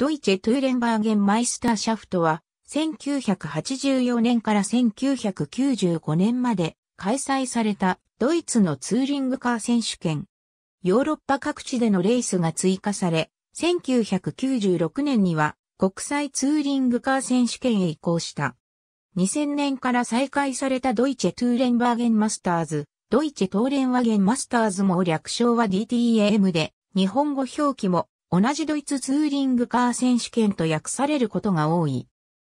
ドイチェ・トゥーレンバーゲン・マイスターシャフトは、1984年から1995年まで開催されたドイツのツーリングカー選手権。ヨーロッパ各地でのレースが追加され、1996年には国際ツーリングカー選手権へ移行した。2000年から再開されたドイチェ・トゥーレンバーゲン・マスターズ、ドイチェ・トーレンワゲン・マスターズも略称は DTM a で、日本語表記も同じドイツツーリングカー選手権と訳されることが多い。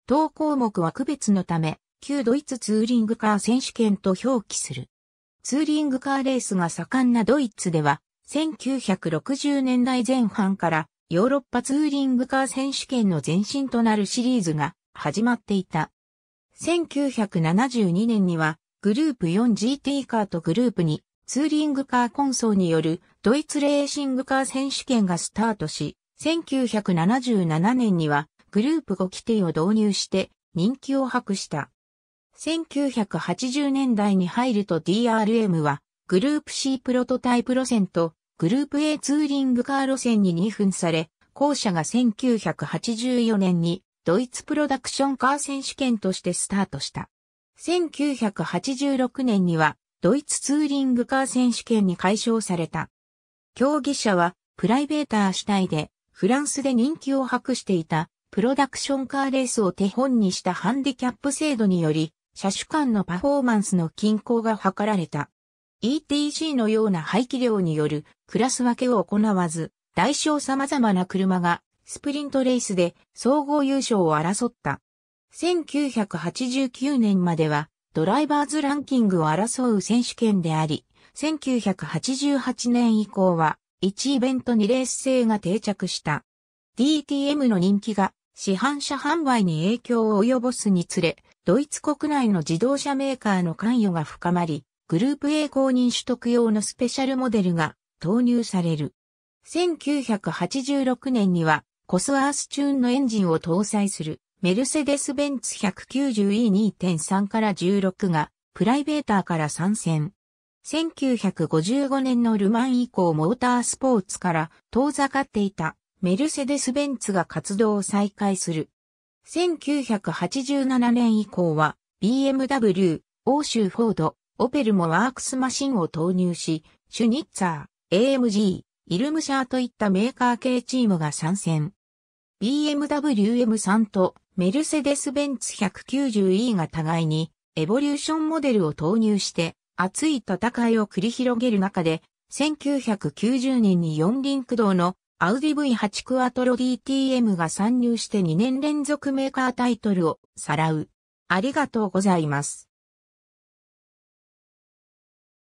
当項目は区別のため、旧ドイツツーリングカー選手権と表記する。ツーリングカーレースが盛んなドイツでは、1960年代前半からヨーロッパツーリングカー選手権の前身となるシリーズが始まっていた。1972年にはグループ 4GT カーとグループツーリングカー混走によるドイツレーシングカー選手権がスタートし、1977年にはグループ5規定を導入して人気を博した。1980年代に入ると DRM はグループ C プロトタイプ路線とグループ A ツーリングカー路線に2分され、後者が1984年にドイツプロダクションカー選手権としてスタートした。1986年にはドイツツーリングカー選手権に解消された。競技者はプライベーター主体でフランスで人気を博していたプロダクションカーレースを手本にしたハンディキャップ制度により車種間のパフォーマンスの均衡が図られた。ETC のような排気量によるクラス分けを行わず、代償様々な車がスプリントレースで総合優勝を争った。1989年まではドライバーズランキングを争う選手権であり、1988年以降は、1イベントにレース制が定着した。DTM の人気が市販車販売に影響を及ぼすにつれ、ドイツ国内の自動車メーカーの関与が深まり、グループ A 公認取得用のスペシャルモデルが投入される。1986年にはコスワースチューンのエンジンを搭載するメルセデス・ベンツ 190E2.3 から16が、プライベーターから参戦。1955年のルマン以降モータースポーツから遠ざかっていたメルセデス・ベンツが活動を再開する。1987年以降は BMW、欧州フォード、オペルもワークスマシンを投入し、シュニッツァー、AMG、イルムシャーといったメーカー系チームが参戦。BMW M3 とメルセデス・ベンツ 190E が互いにエボリューションモデルを投入して熱い戦いを繰り広げる中で1990年に四輪駆動のアウディ V8 クアトロ DTM が参入して2年連続メーカータイトルをさらう。ありがとうございます。